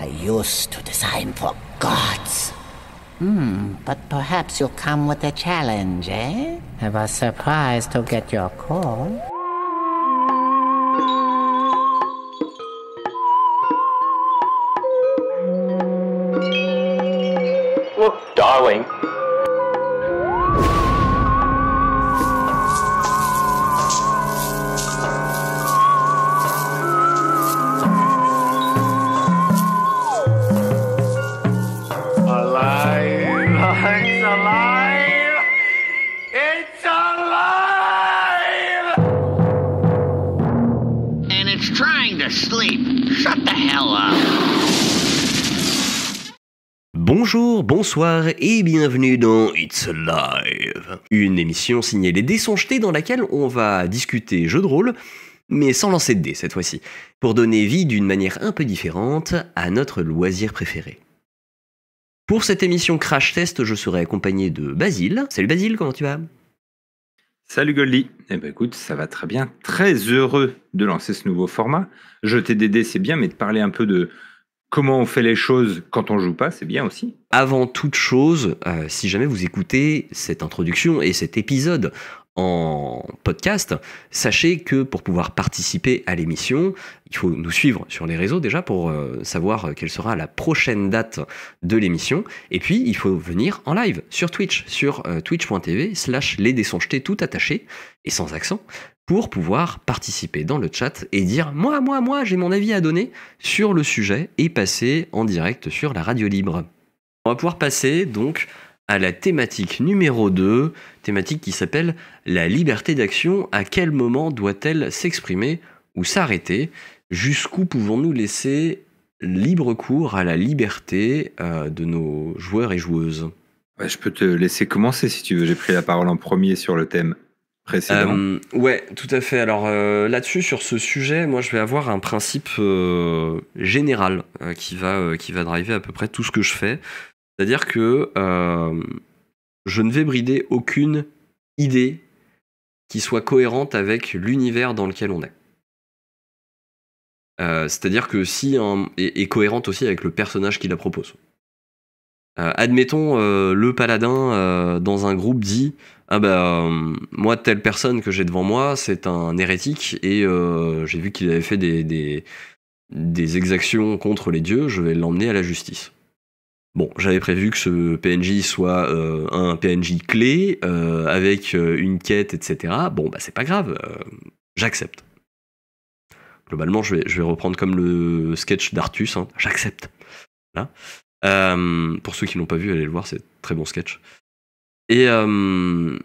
I used to design for gods. Hmm, but perhaps you'll come with a challenge, eh? Have a surprise to get your call. bonsoir et bienvenue dans It's Live, une émission signée Les Dés sont jetés dans laquelle on va discuter jeu de rôle, mais sans lancer de dés cette fois-ci, pour donner vie d'une manière un peu différente à notre loisir préféré. Pour cette émission Crash Test, je serai accompagné de Basile. Salut Basile, comment tu vas Salut Goldie. Eh ben écoute, ça va très bien. Très heureux de lancer ce nouveau format. Jeter des dés, c'est bien, mais de parler un peu de, comment on fait les choses quand on joue pas, c'est bien aussi. Avant toute chose, euh, si jamais vous écoutez cette introduction et cet épisode en podcast, sachez que pour pouvoir participer à l'émission, il faut nous suivre sur les réseaux déjà pour euh, savoir quelle sera la prochaine date de l'émission. Et puis, il faut venir en live sur Twitch, sur euh, twitch.tv slash les tout attaché et sans accent pour pouvoir participer dans le chat et dire moi, moi, moi, j'ai mon avis à donner sur le sujet et passer en direct sur la radio libre. On va pouvoir passer donc à la thématique numéro 2, thématique qui s'appelle la liberté d'action, à quel moment doit-elle s'exprimer ou s'arrêter, jusqu'où pouvons-nous laisser libre cours à la liberté euh, de nos joueurs et joueuses. je peux te laisser commencer si tu veux, j'ai pris la parole en premier sur le thème. Euh, ouais, tout à fait. Alors euh, là-dessus, sur ce sujet, moi, je vais avoir un principe euh, général qui va qui driver à peu près tout ce que je fais. C'est-à-dire que je ne vais brider aucune idée qui soit cohérente avec l'univers dans lequel on est. C'est-à-dire que si et cohérente aussi avec le personnage qui la propose. admettons le paladin dans un groupe dit ah ben moi telle personne que j'ai devant moi c'est un hérétique et euh, j'ai vu qu'il avait fait des, des, exactions contre les dieux, je vais l'emmener à la justice. Bon, j'avais prévu que ce PNJ soit euh, un PNJ clé avec une quête, etc. Bon bah c'est pas grave, j'accepte. Globalement, je vais, je vais reprendre comme le sketch d'Artus, hein. j'accepte. pour ceux qui l'ont pas vu, allez le voir, c'est très bon sketch. Euh,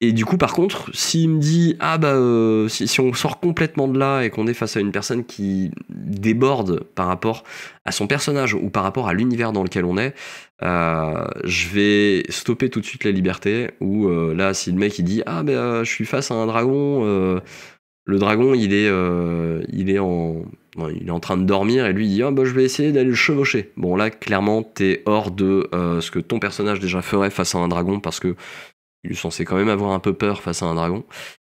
et, du coup, par contre, s'il me dit Ah, bah, euh, si, on sort complètement de là et qu'on est face à une personne qui déborde par rapport à son personnage ou par rapport à l'univers dans lequel on est, euh, je vais stopper tout de suite la liberté. Ou là, si le mec il dit Ah, bah, je suis face à un dragon, le dragon il est, il est en il est en train de dormir et lui il dit ah, bah, je vais essayer d'aller le chevaucher. Bon là clairement t'es hors de euh, ce que ton personnage déjà ferait face à un dragon parce que il est censé quand même avoir un peu peur face à un dragon.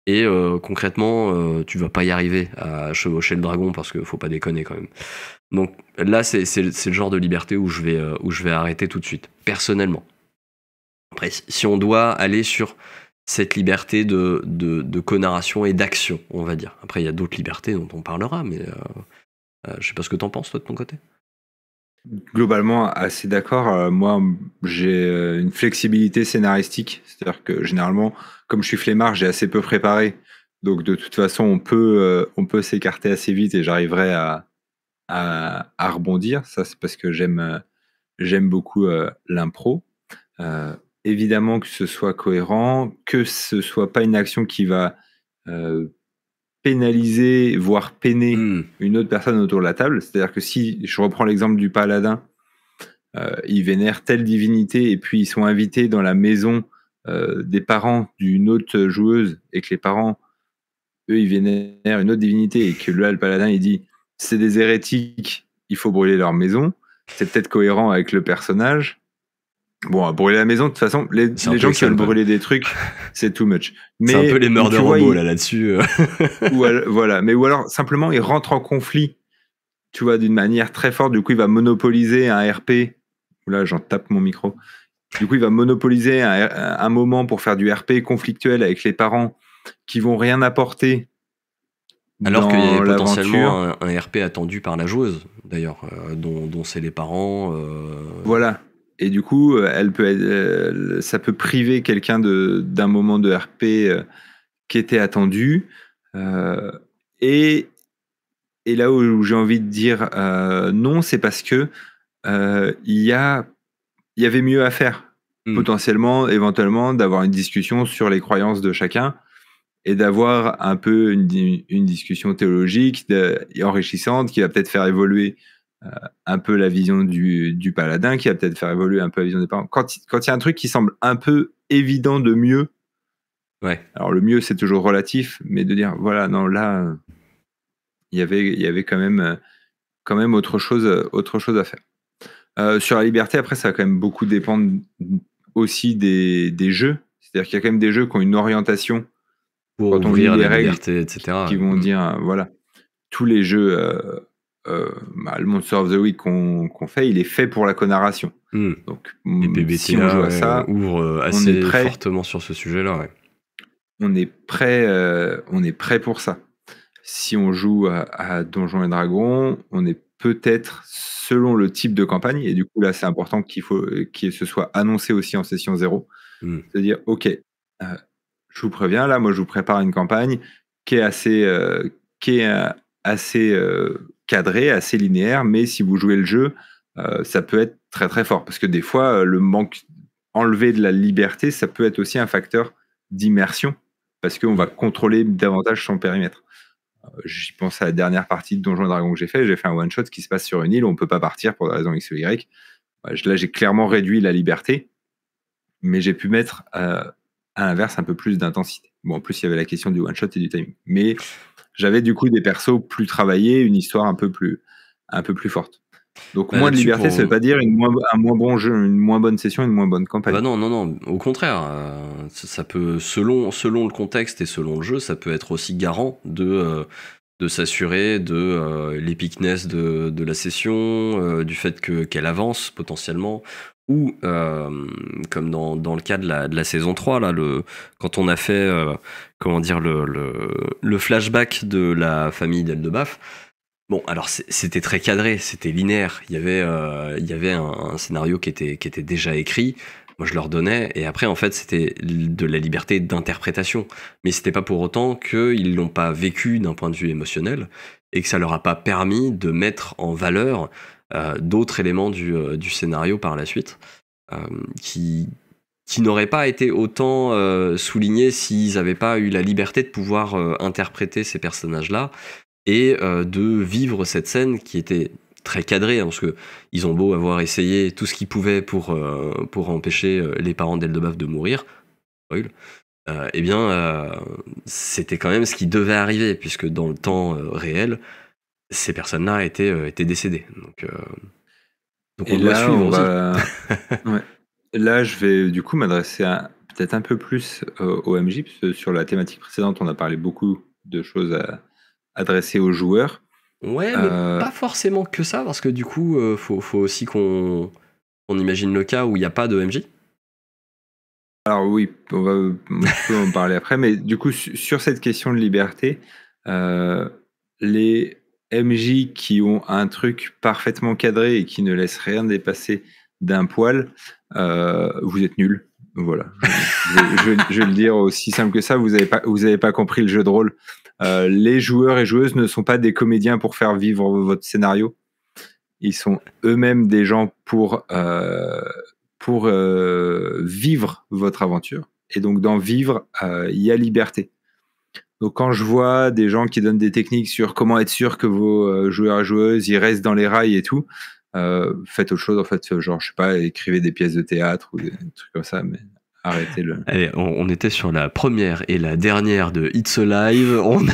Et euh, concrètement euh, tu vas pas y arriver à chevaucher le dragon parce que faut pas déconner quand même. Donc là c'est, le genre de liberté où je vais où je vais arrêter tout de suite personnellement. Après si on doit aller sur cette liberté de, de, et d'action, on va dire. Après, il y a d'autres libertés dont on parlera, mais je euh, euh, je sais pas ce que tu en penses, toi, de ton côté. Globalement, assez d'accord. Euh, moi, j'ai une flexibilité scénaristique, c'est-à-dire que généralement, comme je suis flemmard, j'ai assez peu préparé. Donc, de toute façon, on peut, s'écarter assez vite et j'arriverai à, rebondir. Ça, c'est parce que j'aime beaucoup l'impro évidemment que ce soit cohérent, que ce soit pas une action qui va euh, pénaliser, voire peiner hmm. une autre personne autour de la table. C'est-à-dire que si je reprends l'exemple du paladin, euh, ils vénèrent telle divinité et puis ils sont invités dans la maison euh, des parents d'une autre joueuse et que les parents, eux, ils vénèrent une autre divinité et que là, le paladin, il dit c'est des hérétiques, il faut brûler leur maison. C'est peut-être cohérent avec le personnage. Bon, brûler la maison, de toute façon, les, les gens qui veulent brûler des trucs, c'est too much. C'est un peu les meurtres de Rambo, là, dessus euh. ou voilà. Mais ou alors, simplement, il rentre en conflit, tu vois, d'une manière très forte. Du coup, il va monopoliser un RP. Là, j'en tape mon micro. Du coup, il va monopoliser un, moment pour faire du RP conflictuel avec les parents qui vont rien apporter. Alors qu'il y a potentiellement un, RP attendu par la joueuse, d'ailleurs, euh, dont, c'est les parents. Euh, voilà et du coup, euh, elle peut euh, ça peut priver quelqu'un d'un moment de RP euh, qui était attendu. et, et, là où j'ai envie de dire non, c'est parce que il y, a, y avait mieux à faire, hmm. potentiellement, éventuellement, d'avoir une discussion sur les croyances de chacun et d'avoir un peu une, une discussion théologique enrichissante qui va peut-être faire évoluer euh, un peu la vision du, paladin, qui va peut-être faire évoluer un peu la vision des parents. Quand il y a un truc qui semble un peu évident de mieux, ouais. alors le mieux c'est toujours relatif, mais de dire voilà, non, là, euh, il y avait, y avait quand, même, euh, quand même autre chose, autre chose à faire. sur la liberté, après, ça va quand même beaucoup dépendre aussi des, jeux. C'est-à-dire qu'il y a quand même des jeux qui ont une orientation. Pour quand on les règles, etc. Qui, vont mm. dire, voilà, tous les jeux euh, bah, le Monster of the Week qu'on fait, il est fait pour la connarration. Hmm. Donc, les bébé si on joue à ça, ouvre euh, assez fortement sur ce sujet-là. Ouais. On est prêt, euh, on est prêt pour ça. Si on joue à, Donjons et Dragons, on est peut-être selon le type de campagne. Et du coup, là, c'est important qu'il faut qu'il se soit annoncé aussi en session zéro. C'est-à-dire, hmm. OK, je vous préviens, là, moi, je vous prépare une campagne qui est assez, qui est assez cadré, assez linéaire, mais si vous jouez le jeu, euh, ça peut être très très fort. Parce que des fois, euh, le manque enlevé de la liberté, ça peut être aussi un facteur d'immersion, parce qu'on va contrôler davantage son périmètre. Euh, j'y pense à la dernière partie de Donjon Dragon que j'ai fait. J'ai fait un one-shot qui se passe sur une île où on ne peut pas partir pour des raisons X ou Y. Là, j'ai clairement réduit la liberté, mais j'ai pu mettre à l'inverse un peu plus d'intensité. Bon, en plus, il y avait la question du one-shot et du timing. Mais j'avais du coup des persos plus travaillés, une histoire un peu plus, un peu plus forte. Donc moins de liberté, ça ça veut pas dire une moins, un moins bon jeu, une moins bonne session, une moins bonne campagne. Bah non, non, non. Au contraire, euh, ça, peut selon selon le contexte et selon le jeu, ça peut être aussi garant de euh, de s'assurer de euh, l'épicness de, la session, du fait que qu'elle avance potentiellement, ou euh, comme dans, dans, le cas de la, de la saison 3, là, le, quand on a fait euh, comment dire, le, le, flashback de la famille d'Eldebaf, bon, alors c'était très cadré, c'était linéaire, il y avait, euh, il y avait un, scénario qui était, qui était déjà écrit, moi je leur donnais, et après en fait c'était de la liberté d'interprétation, mais c'était pas pour autant qu'ils l'ont pas vécu d'un point de vue émotionnel, et que ça leur a pas permis de mettre en valeur euh, d'autres éléments euh, du, scénario par la suite euh, qui, n'auraient pas été autant soulignés s'ils n'avaient pas eu la liberté de pouvoir interpréter ces personnages-là et de vivre cette scène qui était très cadrée hein, parce que ils ont beau avoir essayé tout ce qu'ils pouvaient pour, pour empêcher les parents d'Eldebaf de mourir, eh bien, c'était quand même ce qui devait arriver, puisque dans le temps réel, ces personnes-là étaient, euh, étaient décédées. Donc, euh, donc on doit suivre Là, je vais du coup m'adresser à peut-être un peu plus euh, au MJ, parce que sur la thématique précédente, on a parlé beaucoup de choses à adresser aux joueurs. Ouais, mais pas forcément que ça, parce que du coup, il faut, faut, aussi qu'on imagine le cas où il n'y a pas de MJ. Alors oui, on va peut en parler après, mais du coup, sur cette question de liberté, les MJ qui ont un truc parfaitement cadré et qui ne laissent rien dépasser d'un poil, euh, vous êtes nul. Voilà. je, vais le dire aussi simple que ça, vous n'avez pas, vous avez pas compris le jeu de rôle. Euh, les joueurs et joueuses ne sont pas des comédiens pour faire vivre votre scénario. Ils sont eux-mêmes des gens pour, euh, pour vivre votre aventure. Et donc, dans vivre, il y a liberté. Donc quand je vois des gens qui donnent des techniques sur comment être sûr que vos euh, joueurs et joueuses ils restent dans les rails et tout, euh, faites autre chose en fait, genre je sais pas, écrivez des pièces de théâtre ou des trucs comme ça, mais arrêtez le. on, était sur la première et la dernière de It's Alive, on,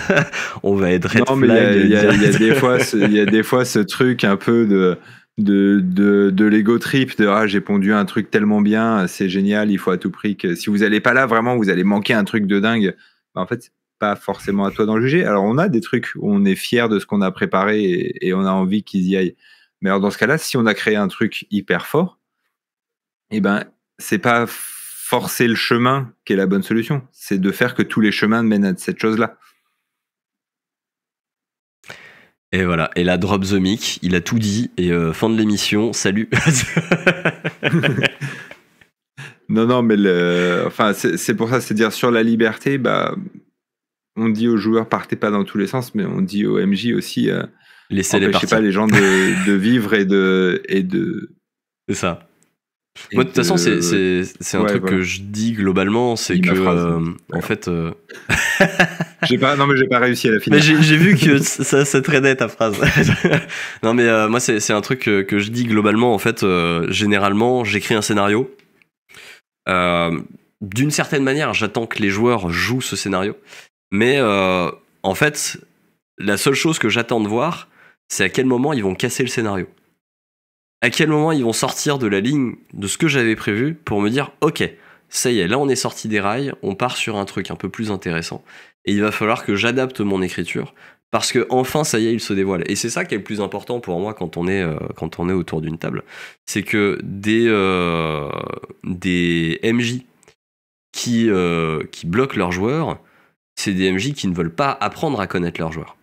on va être. Red non mais il y, y, a des fois ce truc un peu de de, de, l'ego trip, de ah, j'ai pondu un truc tellement bien, c'est génial, il faut à tout prix que si vous n'allez pas là, vraiment, vous allez manquer un truc de dingue. Bah, en fait, forcément à toi d'en juger. Alors, on a des trucs où on est fier de ce qu'on a préparé et, on a envie qu'ils y aillent. Mais alors, dans ce cas-là, si on a créé un truc hyper fort, eh ben, c'est pas forcer le chemin qui est la bonne solution. C'est de faire que tous les chemins mènent à cette chose-là. Et voilà, et là, drop the mic, il a tout dit, et euh, fin de l'émission, salut. non, non, mais le... enfin, c'est pour ça, c'est dire sur la liberté, bah, on dit aux joueurs partez pas dans tous les sens, mais on dit aux MJ aussi euh, laissez les partir. pas les gens de, vivre et de et de. C'est ça. Moi, de toute façon, c'est un truc que je dis globalement, c'est que, euh, en fait. Euh, j'ai pas, non, mais j'ai pas réussi à la finir. J'ai vu que ça, très traînait ta phrase. non, mais moi, c'est un truc que, je dis globalement, en fait. généralement, j'écris un scénario. D'une certaine manière, j'attends que les joueurs jouent ce scénario. Mais euh, en fait, la seule chose que j'attends de voir, c'est à quel moment ils vont casser le scénario. À quel moment ils vont sortir de la ligne de ce que j'avais prévu pour me dire ok, ça y est, là on est sorti des rails, on part sur un truc un peu plus intéressant. Et il va falloir que j'adapte mon écriture parce qu'enfin, ça y est, il se dévoile. Et c'est ça qui est le plus important pour moi quand on est, euh, autour d'une table, c'est que des, euh, MJ qui, qui bloquent leurs joueurs, c'est des MJ qui ne veulent pas apprendre à connaître leurs joueurs.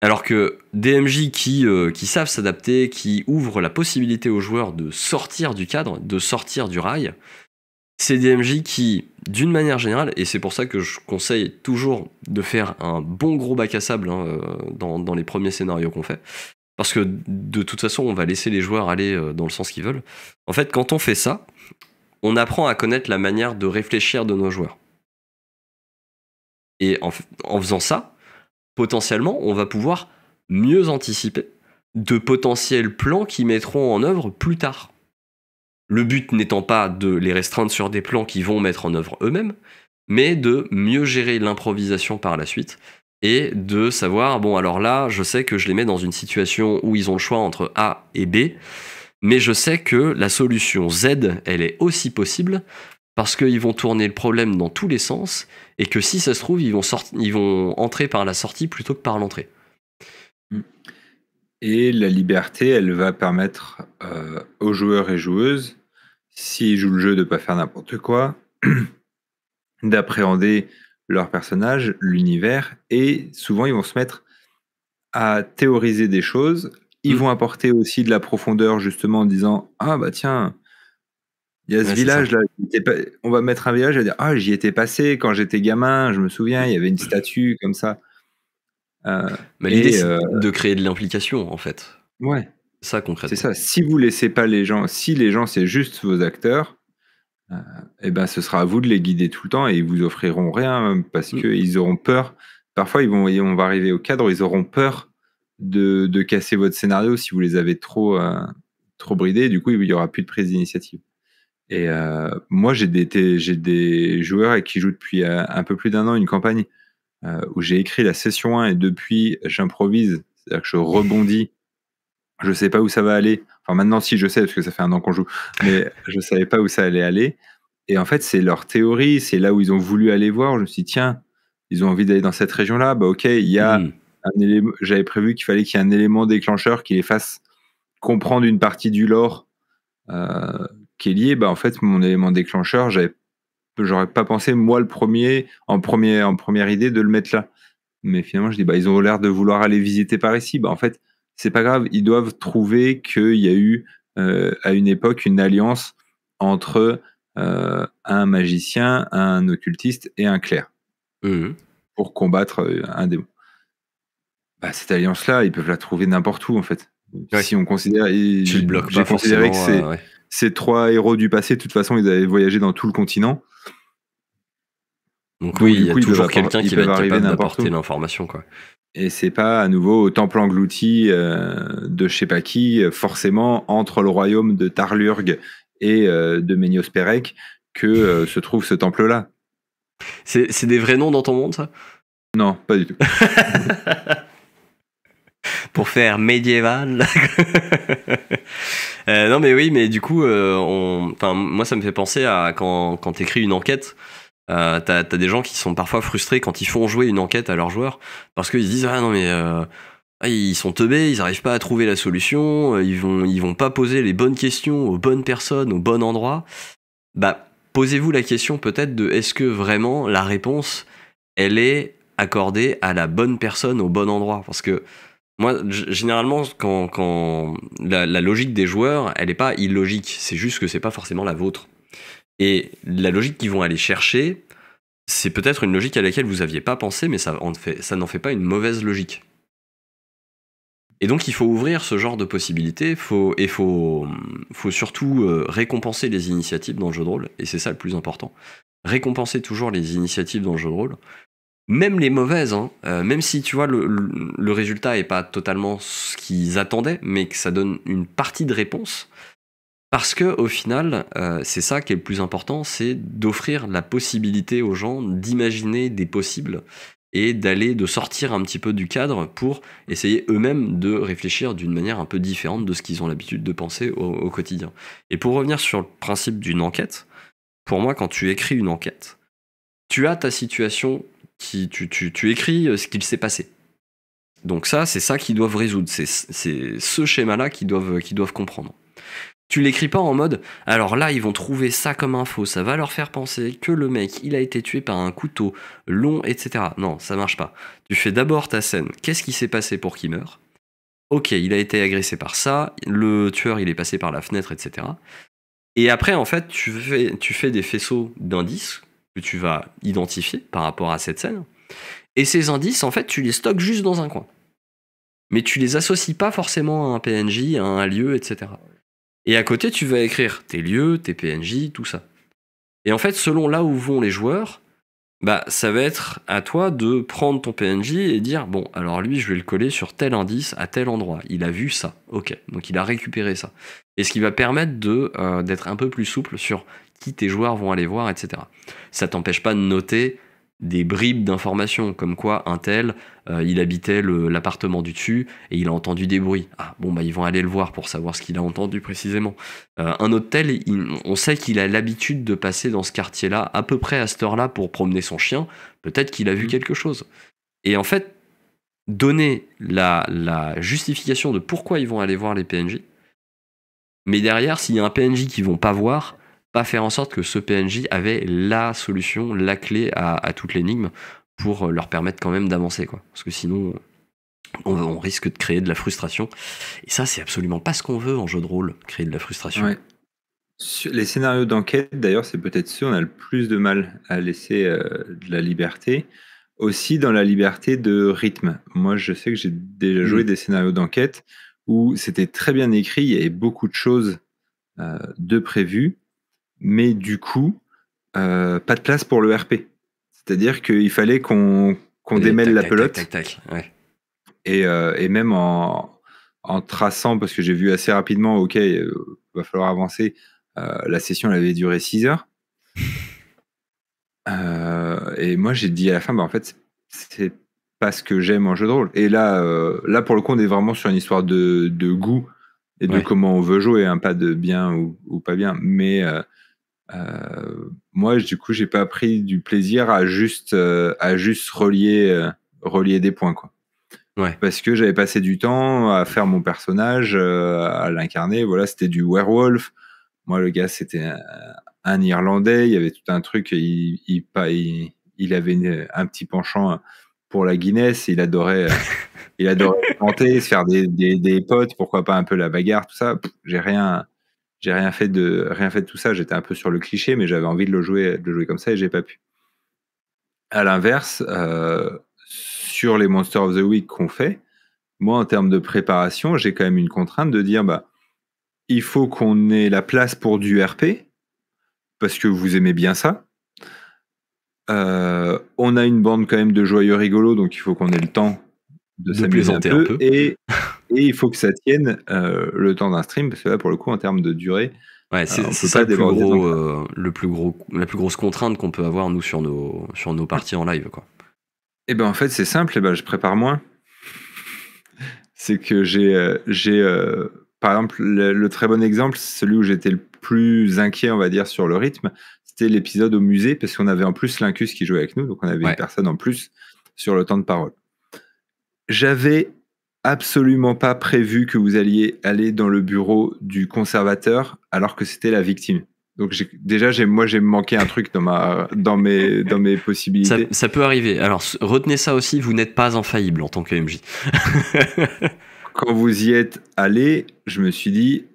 Alors que des MJ euh, qui, savent s'adapter, qui ouvrent la possibilité aux joueurs de sortir du cadre, de sortir du rail, c'est des MJ qui, d'une manière générale, et c'est pour ça que je conseille toujours de faire un bon gros bac à sable hein, euh, dans, les premiers scénarios qu'on fait, parce que de toute façon, on va laisser les joueurs aller euh, dans le sens qu'ils veulent. En fait, quand on fait ça, on apprend à connaître la manière de réfléchir de nos joueurs. Et en, faisant ça, potentiellement, on va pouvoir mieux anticiper de potentiels plans qui mettront en œuvre plus tard. Le but n'étant pas de les restreindre sur des plans qui vont mettre en œuvre eux-mêmes, mais de mieux gérer l'improvisation par la suite et de savoir, bon alors là, je sais que je les mets dans une situation où ils ont le choix entre A et B, mais je sais que la solution Z, elle est aussi possible, parce qu'ils vont tourner le problème dans tous les sens et que si ça se trouve, ils vont, ils vont entrer par la sortie plutôt que par l'entrée. Mm. Et la liberté, elle va permettre euh, aux joueurs et joueuses, s'ils jouent le jeu, de ne pas faire n'importe quoi, d'appréhender leur personnage, l'univers, et souvent ils vont se mettre à théoriser des choses. Ils mm. vont apporter aussi de la profondeur justement en disant ah bah tiens il y a ce village là, on va mettre un village et dire ah j'y étais passé quand j'étais gamin, je me souviens, il y avait une statue comme ça. Euh, mais l'idée c'est euh, de créer de l'implication en fait. Ouais. Ça concrètement. C'est ça. Si vous laissez pas les gens, si les gens c'est juste vos acteurs, et euh, eh ben ce sera à vous de les guider tout le temps et ils vous offriront rien parce que mm. qu'ils auront peur. Parfois ils vont, on va arriver au cadre, ils auront peur de, casser votre scénario si vous les avez trop trop bridés. Du coup il y aura plus de prise d'initiative. Et euh, moi, j'ai des, des joueurs qui jouent depuis euh, un peu plus d'un an une campagne euh, où j'ai écrit la session 1 et depuis, j'improvise. C'est-à-dire que je rebondis. Je ne sais pas où ça va aller. Enfin, maintenant, si, je sais, parce que ça fait un an qu'on joue. Mais je ne savais pas où ça allait aller. Et en fait, c'est leur théorie. C'est là où ils ont voulu aller voir. Je me suis dit, tiens, ils ont envie d'aller dans cette région-là. Bah, OK, il y a hmm. un J'avais prévu qu'il fallait qu'il y ait un élément déclencheur qui les fasse comprendre une partie du lore est lié, bah, en fait, mon élément déclencheur, j'aurais pas pensé moi le premier en premier en première idée de le mettre là mais finalement je dis bah ils ont l'air de vouloir aller visiter par ici bah en fait c'est pas grave ils doivent trouver qu'il y a eu euh, à une époque une alliance entre euh, un magicien un occultiste et un clerc mmh. pour combattre euh, un démon bah, cette alliance là ils peuvent la trouver n'importe où en fait si on considère tu le que c'est ces trois héros du passé, de toute façon, ils avaient voyagé dans tout le continent. Donc, oui, il y a toujours quelqu'un qui va être d'apporter l'information. Quoi. Et c'est pas à nouveau au temple englouti euh, de je sais pas qui, euh, forcément entre le royaume de Tarlurg et euh, de Menios perec que se trouve ce temple-là. C'est, c'est des vrais noms dans ton monde, ça Non, pas du tout. pour faire médiéval. Euh, non, mais oui, mais du coup, euh, on, moi, ça me fait penser à quand, quand tu écris une enquête. Euh, t'as as des gens qui sont parfois frustrés quand ils font jouer une enquête à leurs joueurs parce qu'ils se disent ah non mais euh, ah, ils sont teubés, ils n'arrivent pas à trouver la solution, ils vont ils vont pas poser les bonnes questions aux bonnes personnes au bon endroit. Bah posez-vous la question peut-être de est-ce que vraiment la réponse elle est accordée à la bonne personne au bon endroit parce que moi, généralement, quand, la, logique des joueurs, elle n'est pas illogique, c'est juste que c'est pas forcément la vôtre. Et la logique qu'ils vont aller chercher, c'est peut-être une logique à laquelle vous n'aviez pas pensé, mais ça n'en fait, pas une mauvaise logique. Et donc il faut ouvrir ce genre de possibilités, faut, et il faut, surtout euh, récompenser les initiatives dans le jeu de rôle, et c'est ça le plus important. Récompenser toujours les initiatives dans le jeu de rôle, même les mauvaises, hein, euh, même si tu vois le, résultat n'est pas totalement ce qu'ils attendaient, mais que ça donne une partie de réponse. Parce que final, euh, c'est ça qui est le plus important, c'est d'offrir la possibilité aux gens d'imaginer des possibles et d'aller de sortir un petit peu du cadre pour essayer eux-mêmes de réfléchir d'une manière un peu différente de ce qu'ils ont l'habitude de penser au, quotidien. Et pour revenir sur le principe d'une enquête, pour moi, quand tu écris une enquête, tu as ta situation tu, écris euh, ce qu'il s'est passé. Donc ça, c'est ça qu'ils doivent résoudre, c'est ce schéma-là euh, qu'ils doivent, comprendre. Tu l'écris pas en mode, alors là, ils vont trouver ça comme info, ça va leur faire penser que le mec, il a été tué par un couteau long, etc. Non, ça marche pas. Tu fais d'abord ta scène, qu'est-ce qui s'est passé pour qu'il meure Ok, il a été agressé par ça, le tueur, il est passé par la fenêtre, etc. Et après, en fait, tu fais des faisceaux d'indices que tu vas identifier par rapport à cette scène. Et ces indices, en fait, tu les stockes juste dans un coin. Mais tu les associes pas forcément à un PNJ, à un lieu, etc. Et à côté, tu vas écrire tes lieux, tes PNJ, tout ça. Et en fait, selon là où vont les joueurs, bah, ça va être à toi de prendre ton PNJ et dire bon, alors lui, je vais le coller sur tel indice à tel endroit. Il a vu ça, ok. Donc il a récupéré ça. Et ce qui va permettre de euh, d'être un peu plus souple sur qui tes joueurs vont aller voir, etc. Ça t'empêche pas de noter des bribes d'informations, comme quoi un tel, euh, il habitait l'appartement du dessus et il a entendu des bruits. Ah bon, bah ils vont aller le voir pour savoir ce qu'il a entendu précisément. Euh, un autre tel, on sait qu'il a l'habitude de passer dans ce quartier-là, à peu près à cette heure-là, pour promener son chien. Peut-être qu'il a vu mmh. quelque chose. Et en fait, donner la, la justification de pourquoi ils vont aller voir les PNJ, mais derrière, s'il y a un PNJ qu'ils vont pas voir, pas faire en sorte que ce PNJ avait la solution, la clé à, toute l'énigme pour euh, leur permettre quand même d'avancer. quoi. Parce que sinon, euh, on, risque de créer de la frustration. Et ça, c'est absolument pas ce qu'on veut en jeu de rôle, créer de la frustration. Les scénarios d'enquête, d'ailleurs, c'est peut-être ceux où on a le plus de mal à laisser euh, de la liberté. Aussi dans la liberté de rythme. Moi, je sais que j'ai déjà joué mm. des scénarios d'enquête où c'était très bien écrit, il y avait beaucoup de choses de prévues, mais du coup, euh, pas de place pour le RP. C'est-à-dire qu'il fallait qu'on démêle la pelote. et, euh, et, même en, en, traçant, parce que j'ai vu assez rapidement, OK, il euh, va falloir avancer. la session, elle avait duré 6 heures. et moi, j'ai dit à la fin, bah, en fait, c'est pas ce que j'aime en jeu de rôle. Et là, là pour le coup, on est vraiment sur une histoire de, de goût et de comment on veut jouer, un hein, pas de bien ou, ou pas bien. Mais, euh, moi, du coup, j'ai pas pris du plaisir à juste, euh, à juste relier, euh, relier des points, quoi. Ouais. Parce que j'avais passé du temps à faire mon personnage, à l'incarner. Voilà, c'était du werewolf. Moi, le gars, c'était un, Irlandais. Il y avait tout un truc. Il, il, il, avait un petit penchant pour la Guinness. Il adorait, il adorait planter, se faire des, des, des potes. Pourquoi pas un peu la bagarre, tout ça. J'ai rien j'ai rien fait de rien fait tout ça. J'étais un peu sur le cliché, mais j'avais envie de le jouer, de jouer comme ça et j'ai pas pu. À l'inverse, euh, sur les Monsters of the Week qu'on fait, moi en termes de préparation, j'ai quand même une contrainte de dire bah il faut qu'on ait la place pour du RP parce que vous aimez bien ça. Euh, on a une bande quand même de joyeux rigolos, donc il faut qu'on ait le temps de, s'amuser un, un peu. Et Et il faut que ça tienne euh, le temps d'un stream, parce que là, pour le coup, en termes de durée, ouais, euh, c'est ça euh, le plus, gros, le plus gros, la plus grosse contrainte qu'on peut avoir, nous, sur nos, sur nos parties en live. Quoi. Et eh ben en fait, c'est simple, et eh ben, je prépare moins. c'est que j'ai, j'ai par exemple, le, très bon exemple, celui où j'étais le plus inquiet, on va dire, sur le rythme, c'était l'épisode au musée, parce qu'on avait en plus l'Incus qui jouait avec nous, donc on avait une personne en plus sur le temps de parole. J'avais absolument pas prévu que vous alliez aller dans le bureau du conservateur alors que c'était la victime. Donc déjà, moi, j'ai manqué un truc dans, mes, possibilités. Ça, peut arriver. Alors retenez ça aussi, vous n'êtes pas infaillible en tant que MJ. Quand vous y êtes allé, je me suis dit,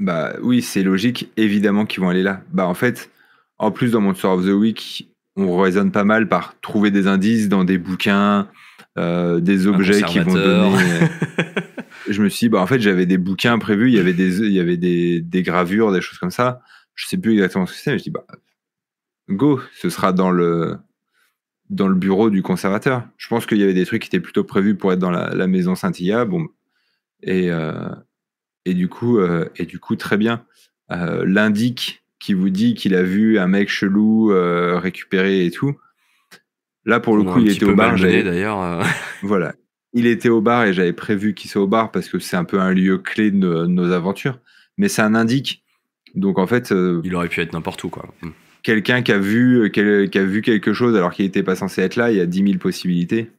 bah oui, c'est logique, évidemment qu'ils vont aller là. Bah en fait, en plus dans mon Monster of the Week, on raisonne pas mal par trouver des indices dans des bouquins, euh, des objets qui vont donner. Euh, je me suis dit, bah, en fait, j'avais des bouquins prévus, il y avait des, il y avait des, gravures, des choses comme ça. Je sais plus exactement ce que c'est, mais je dis, bah, go, ce sera dans le, dans le bureau du conservateur. Je pense qu'il y avait des trucs qui étaient plutôt prévus pour être dans la, maison saint Bon, et, euh, et, du coup, et du coup, très bien. L'indique qui vous dit qu'il a vu un mec chelou récupérer et tout, Là, pour le coup, il était au bar. d'ailleurs. Euh. voilà. Il était au bar et j'avais prévu qu'il soit au bar parce que c'est un peu un lieu clé de nos, aventures. Mais c'est un indique. Donc en fait. Euh, il aurait pu être n'importe où, quoi. Hmm. Quelqu'un qui, a vu, euh, a vu quelque chose alors qu'il n'était pas censé être là, il y a 10 000 possibilités.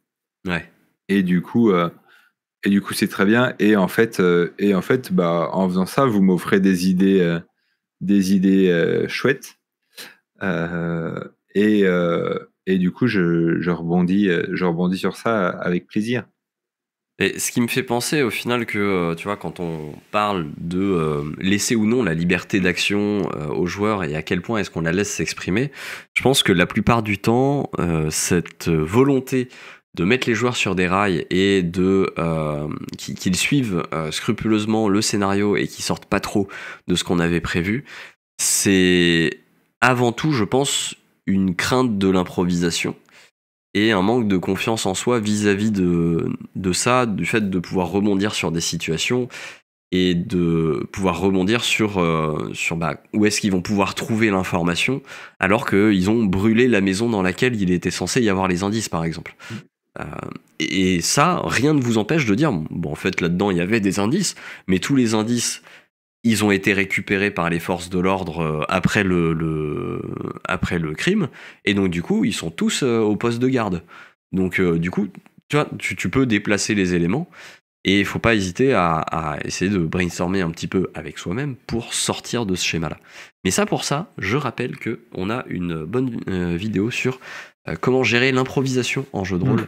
Ouais. Et du coup. et du coup, c'est très bien. Et en fait, et en fait, bah, en faisant ça, vous m'offrez des idées, des idées chouettes. et, et du coup, je, rebondis, euh, je rebondis sur ça euh, avec plaisir. Et ce qui me fait penser au final que, euh, tu vois, quand on parle de laisser ou non la liberté d'action aux joueurs et à quel point est-ce qu'on la laisse s'exprimer, je pense que la plupart du temps, cette volonté de mettre les joueurs sur des rails et de qu'ils suivent scrupuleusement le scénario et qu'ils sortent pas trop de ce qu'on avait prévu, c'est avant tout, je pense, une crainte de l'improvisation et un manque de confiance en soi vis-à-vis de, de ça, du fait de pouvoir rebondir sur des situations et de pouvoir rebondir sur, euh, sur bah, où est-ce qu'ils vont pouvoir trouver l'information alors qu'ils ont brûlé la maison dans laquelle il était censé y avoir les indices par exemple. Euh, et ça, rien ne vous empêche de dire, bon en fait là-dedans il y avait des indices, mais tous les indices ils ont été récupérés par les forces de l'ordre euh, après le, après le crime. Et donc, du coup, ils sont tous euh, au poste de garde. Donc, euh, du coup, tu vois, tu, peux déplacer les éléments. Et il faut pas hésiter à, à, essayer de brainstormer un petit peu avec soi-même pour sortir de ce schéma-là. Mais ça, pour ça, je rappelle que on a une bonne vidéo sur euh, comment gérer l'improvisation en jeu de rôle mm.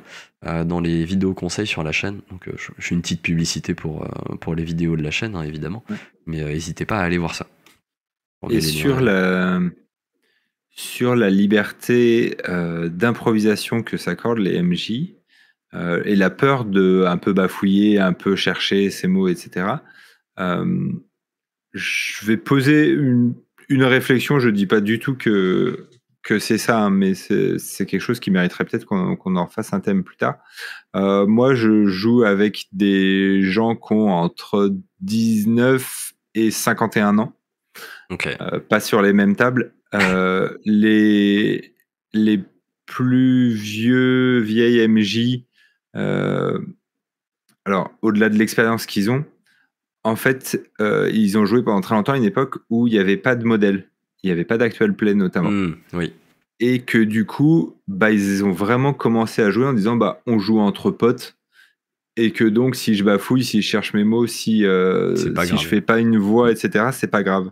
euh, dans les vidéos conseils sur la chaîne. Donc, euh, je, suis une petite publicité pour, pour les vidéos de la chaîne, hein, évidemment. Mais n'hésitez pas à aller voir ça. Et sur la, sur la liberté d'improvisation que s'accordent les MJ et la peur de un peu bafouiller, un peu chercher ses mots, etc. je vais poser une, une réflexion. Je ne dis pas du tout que que c'est ça, hein, mais c'est quelque chose qui mériterait peut-être qu'on en fasse un thème plus tard. Euh, moi, je joue avec des gens qui ont entre 19 et 51 ans. ok euh, pas sur les mêmes tables. Euh, les, les plus vieux, vieilles MJ, alors au-delà de l'expérience qu'ils ont, en fait, ils ont joué pendant très longtemps à une époque où il n'y avait pas de modèle il n'y avait pas d'actual play notamment. Hmm, oui. Et que du coup, bah, ils ont vraiment commencé à jouer en disant bah, on joue entre potes. Et que donc, si je bafouille, si je cherche mes mots, si, je euh, si je fais pas une voix, etc., c'est pas grave.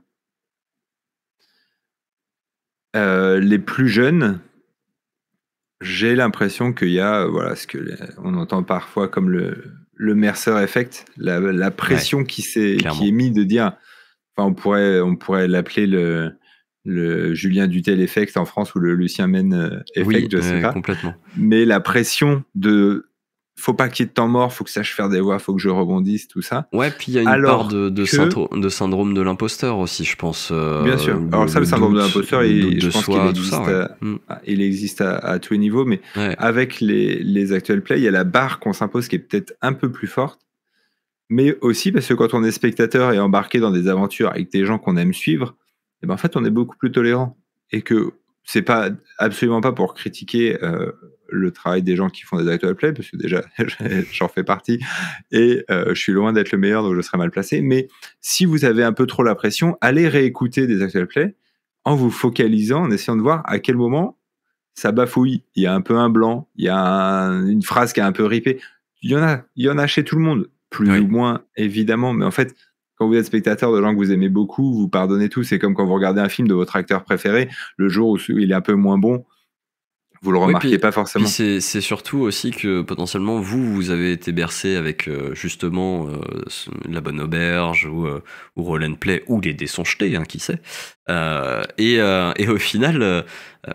Euh, les plus jeunes, j'ai l'impression qu'il y a voilà, ce que on entend parfois comme le, le Mercer effect, la, pression qui, est, qui est mise de dire, enfin, on pourrait, on pourrait l'appeler le, le Julien Dutel effect en France ou le Lucien Mène euh, effect, je ne sais pas. Complètement. Mais la pression de faut pas qu'il y ait de temps mort, faut que je sache faire des voix, faut que je rebondisse, tout ça. Ouais, puis il y a une part de, de, syndrome, de l'imposteur aussi, je pense. Euh, Bien sûr. Alors ça, le, syndrome de l'imposteur, je pense qu'il euh, mm. ah, existe, à, à, tous les niveaux, mais avec les, les actuels plays, il y a la barre qu'on s'impose qui est peut-être un peu plus forte, mais aussi parce que quand on est spectateur et embarqué dans des aventures avec des gens qu'on aime suivre, et eh ben en fait, on est beaucoup plus tolérant. Et que c'est pas absolument pas pour critiquer euh, le travail des gens qui font des actual play, parce que déjà, j'en fais partie, et euh, je suis loin d'être le meilleur, donc je serais mal placé. Mais si vous avez un peu trop la pression, allez réécouter des actual play en vous focalisant, en essayant de voir à quel moment ça bafouille. Il y a un peu un blanc, il y a une phrase qui est un peu ripé. Il y en a, il y en a chez tout le monde, plus ou moins évidemment, mais en fait, quand vous êtes spectateur de gens que vous aimez beaucoup, vous pardonnez tout. C'est comme quand vous regardez un film de votre acteur préféré, le jour où il est un peu moins bon, vous le remarquez pas forcément. C'est surtout aussi que potentiellement vous, vous avez été bercé avec euh, justement euh, La Bonne Auberge ou, euh, ou Play ou Les Dés sont jetés, hein, qui sait. Euh, et, au final,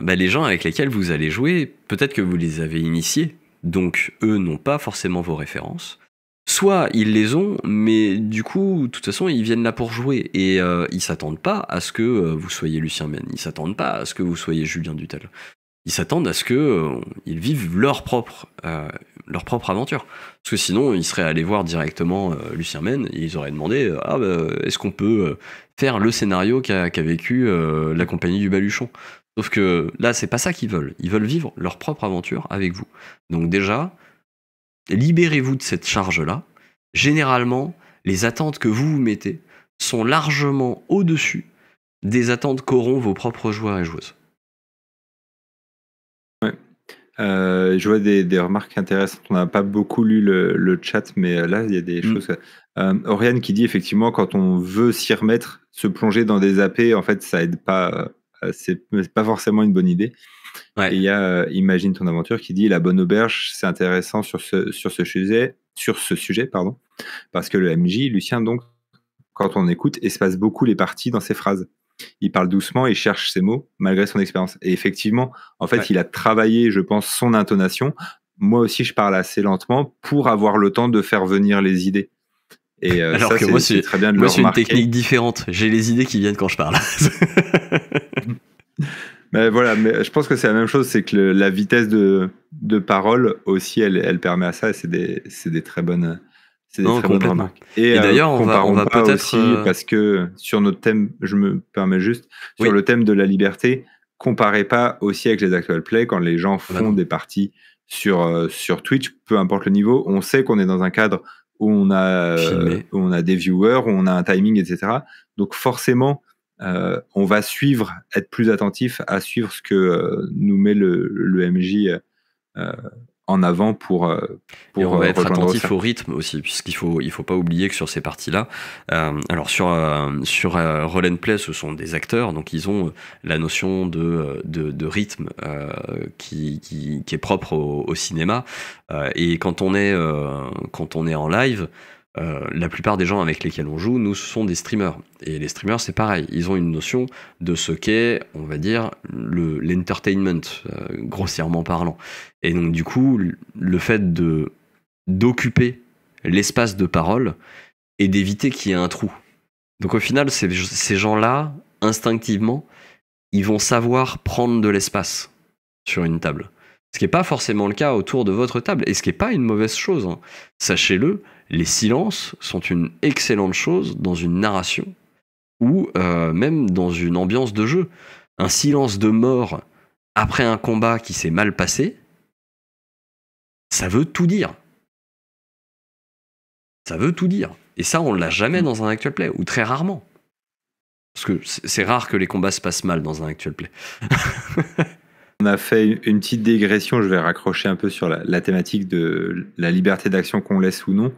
bah, les gens avec lesquels vous allez jouer, peut-être que vous les avez initiés, donc eux n'ont pas forcément vos références soit ils les ont, mais du coup, de toute façon, ils viennent là pour jouer. Et euh, ils s'attendent pas à ce que euh, vous soyez Lucien Mène, ils s'attendent pas à ce que vous soyez Julien Dutel. Ils s'attendent à ce que euh, ils vivent leur propre, leur propre aventure. Parce que sinon, ils seraient allés voir directement Lucien Mène et ils auraient demandé ah, bah, est-ce qu'on peut faire le scénario qu'a vécu la compagnie du Baluchon Sauf que là, c'est pas ça qu'ils veulent. Ils veulent vivre leur propre aventure avec vous. Donc déjà, libérez-vous de cette charge-là. Généralement, les attentes que vous vous mettez sont largement au-dessus des attentes qu'auront vos propres joueurs et joueuses. Euh, je vois des, remarques intéressantes. On n'a pas beaucoup lu le, chat, mais euh, là, il y a des mm. choses. Euh, Oriane qui dit effectivement, quand on veut s'y remettre, se plonger dans des AP, en fait, ça aide pas. pas forcément une bonne idée il y a euh, Imagine ton aventure qui dit la bonne auberge, c'est intéressant sur ce, sur ce sujet, sur ce sujet pardon, parce que le MJ, Lucien, donc, quand on écoute, espace beaucoup les parties dans ses phrases. Il parle doucement et cherche ses mots malgré son expérience. Et effectivement, en fait, il a travaillé, je pense, son intonation. Moi aussi, je parle assez lentement pour avoir le temps de faire venir les idées. Et euh, ça, c'est très bien de moi, une technique différente. J'ai les idées qui viennent quand je parle. Mais voilà, mais je pense que c'est la même chose, c'est que la vitesse de, de parole aussi, elle, elle permet à ça, et c'est des, des, très bonnes, remarques. Et, euh, d'ailleurs, on va, on va peut-être aussi, euh, parce que sur notre thème, je me permets juste, sur le thème de la liberté, comparez pas aussi avec les actual play quand les gens font des parties sur, euh, sur Twitch, peu importe le niveau, on sait qu'on est dans un cadre où on a, où on a des viewers, où on a un timing, etc. Donc forcément, euh, on va suivre, être plus attentif à suivre ce que euh, nous met le, MJ euh, en avant pour, pour être attentif au rythme aussi puisqu'il faut il faut pas oublier que sur ces parties là alors sur sur Roll Play ce sont des acteurs donc ils ont la notion de rythme qui, est propre au, cinéma et quand on est quand on est en live euh, la plupart des gens avec lesquels on joue, nous, sont des streamers. Et les streamers, c'est pareil. Ils ont une notion de ce qu'est, on va dire, l'entertainment, euh, grossièrement parlant. Et donc, du coup, le fait de d'occuper l'espace de parole et d'éviter qu'il y ait un trou. Donc, au final, ces, gens-là, instinctivement, ils vont savoir prendre de l'espace sur une table. Ce qui n'est pas forcément le cas autour de votre table, et ce qui n'est pas une mauvaise chose. Hein. Sachez-le, les silences sont une excellente chose dans une narration ou euh, même dans une ambiance de jeu. Un silence de mort après un combat qui s'est mal passé, ça veut tout dire. Ça veut tout dire. Et ça, on l'a jamais dans un actual play, ou très rarement. Parce que c'est rare que les combats se passent mal dans un actual play. On a fait une petite dégression, je vais raccrocher un peu sur la, thématique de la liberté d'action qu'on laisse ou non.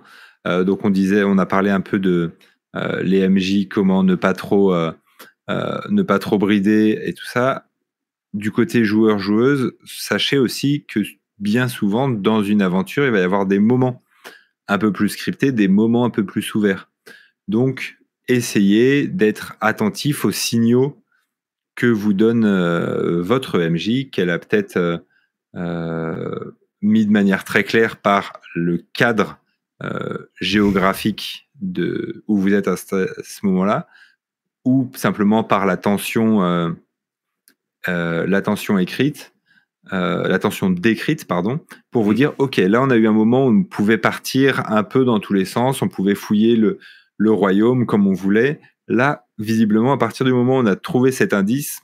Euh, donc on disait, on a parlé un peu de euh, l'EMJ, comment ne pas trop, euh, ne pas trop brider et tout ça. Du côté joueur-joueuse, sachez aussi que bien souvent dans une aventure, il va y avoir des moments un peu plus scriptés, des moments un peu plus ouverts. Donc essayez d'être attentif aux signaux que vous donne euh, votre MJ, qu'elle a peut-être euh, euh, mis de manière très claire par le cadre géographique de où vous êtes à ce, moment-là, ou simplement par la tension, la tension écrite, l'attention décrite, pardon, pour vous mm. dire, OK, là, on a eu un moment où on pouvait partir un peu dans tous les sens, on pouvait fouiller le, le royaume comme on voulait. Là, visiblement, à partir du moment où on a trouvé cet indice,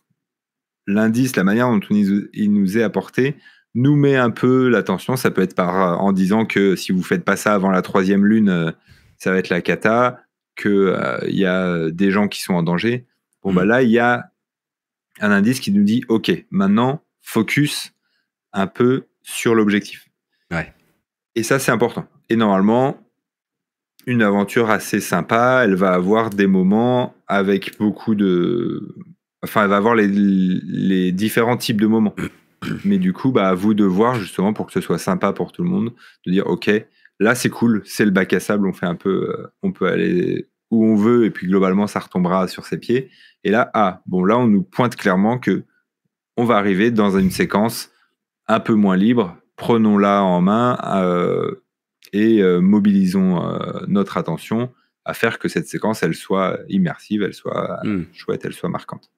l'indice, la manière dont il nous est apporté, nous met un peu l'attention. Ça peut être par, euh, en disant que si vous faites pas ça avant la troisième lune, euh, ça va être la cata, qu'il euh, y a des gens qui sont en danger. Bon, mm. bah là, il y a un indice qui nous dit OK, maintenant, focus un peu sur l'objectif. Et ça, c'est important. Et normalement, une aventure assez sympa. Elle va avoir des moments avec beaucoup de. Enfin, elle va avoir les, différents types de moments. Mais du coup, bah, à vous de voir, justement, pour que ce soit sympa pour tout le monde, de dire OK, là, c'est cool, c'est le bac à sable, on fait un peu. Euh, on peut aller où on veut, et puis globalement, ça retombera sur ses pieds. Et là, ah, bon, là, on nous pointe clairement que on va arriver dans une séquence un peu moins libre, prenons-la en main. Euh, et euh, mobilisons euh, notre attention à faire que cette séquence, elle soit immersive, elle soit hmm. chouette, elle soit marquante.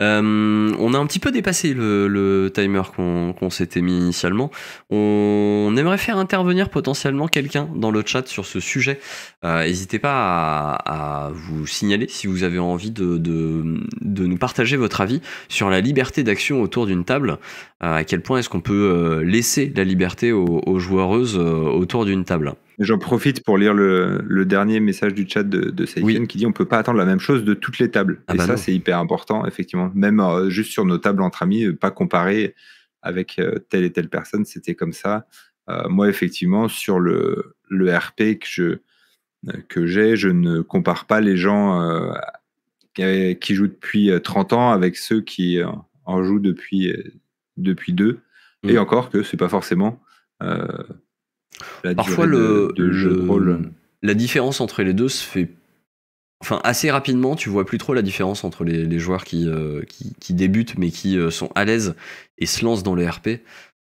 Euh, on a un petit peu dépassé le, timer qu'on s'était mis initialement. On aimerait faire intervenir potentiellement quelqu'un dans le chat sur ce sujet. Euh, n'hésitez pas à, vous signaler si vous avez envie de, de, nous partager votre avis sur la liberté d'action autour d'une table. Euh, à quel point est-ce qu'on peut laisser la liberté aux, aux joueuses autour d'une table J'en profite pour lire le, dernier message du chat de, de qui dit on peut pas attendre la même chose de toutes les tables. Ah et bah ça, c'est hyper important, effectivement. Même euh, juste sur nos tables entre amis, euh, pas comparer avec euh, telle et telle personne, c'était comme ça. moi, effectivement, sur le, RP que je que j'ai, je ne compare pas les gens qui, jouent depuis 30 ans avec ceux qui en jouent depuis depuis deux. Et mm. encore que ce n'est pas forcément Parfois, le, jeu la différence entre les deux se fait. Enfin, assez rapidement, tu vois plus trop la différence entre les, joueurs euh, qui, qui, débutent mais qui euh, sont à l'aise et se lancent dans le RP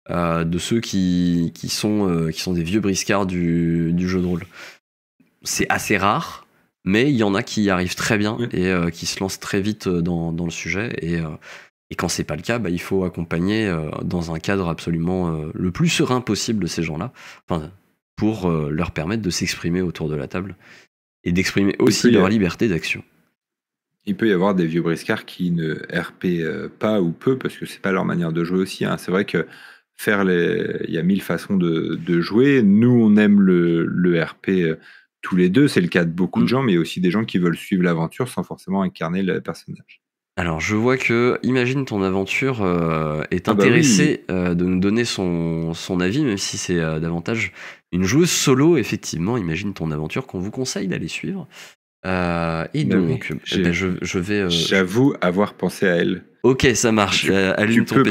euh, de ceux qui, qui sont, qui sont des vieux briscards du, jeu de rôle. C'est assez rare, mais il y en a qui y arrivent très bien et qui se lancent très vite dans, dans le sujet. Et et quand c'est pas le cas, bah, il faut accompagner euh, dans un cadre absolument euh, le plus serein possible de ces gens-là, pour euh, leur permettre de s'exprimer autour de la table et d'exprimer aussi leur liberté d'action. Il peut y avoir des vieux briscards qui ne RP pas ou peu parce que c'est pas leur manière de jouer aussi. Hein. C'est vrai que faire les, il y a mille façons de, jouer. Nous, on aime le, RP tous les deux. C'est le cas de beaucoup de mmh. gens, mais aussi des gens qui veulent suivre l'aventure sans forcément incarner le personnage. Alors, je vois que Imagine ton aventure euh, est ah bah intéressée euh, de nous donner son, avis, même si c'est euh, davantage une joueuse solo, effectivement. Imagine ton aventure qu'on vous conseille d'aller suivre. et bah donc, eh ben, je, vais. J'avoue avoir pensé à elle. Ok, ça marche. Euh,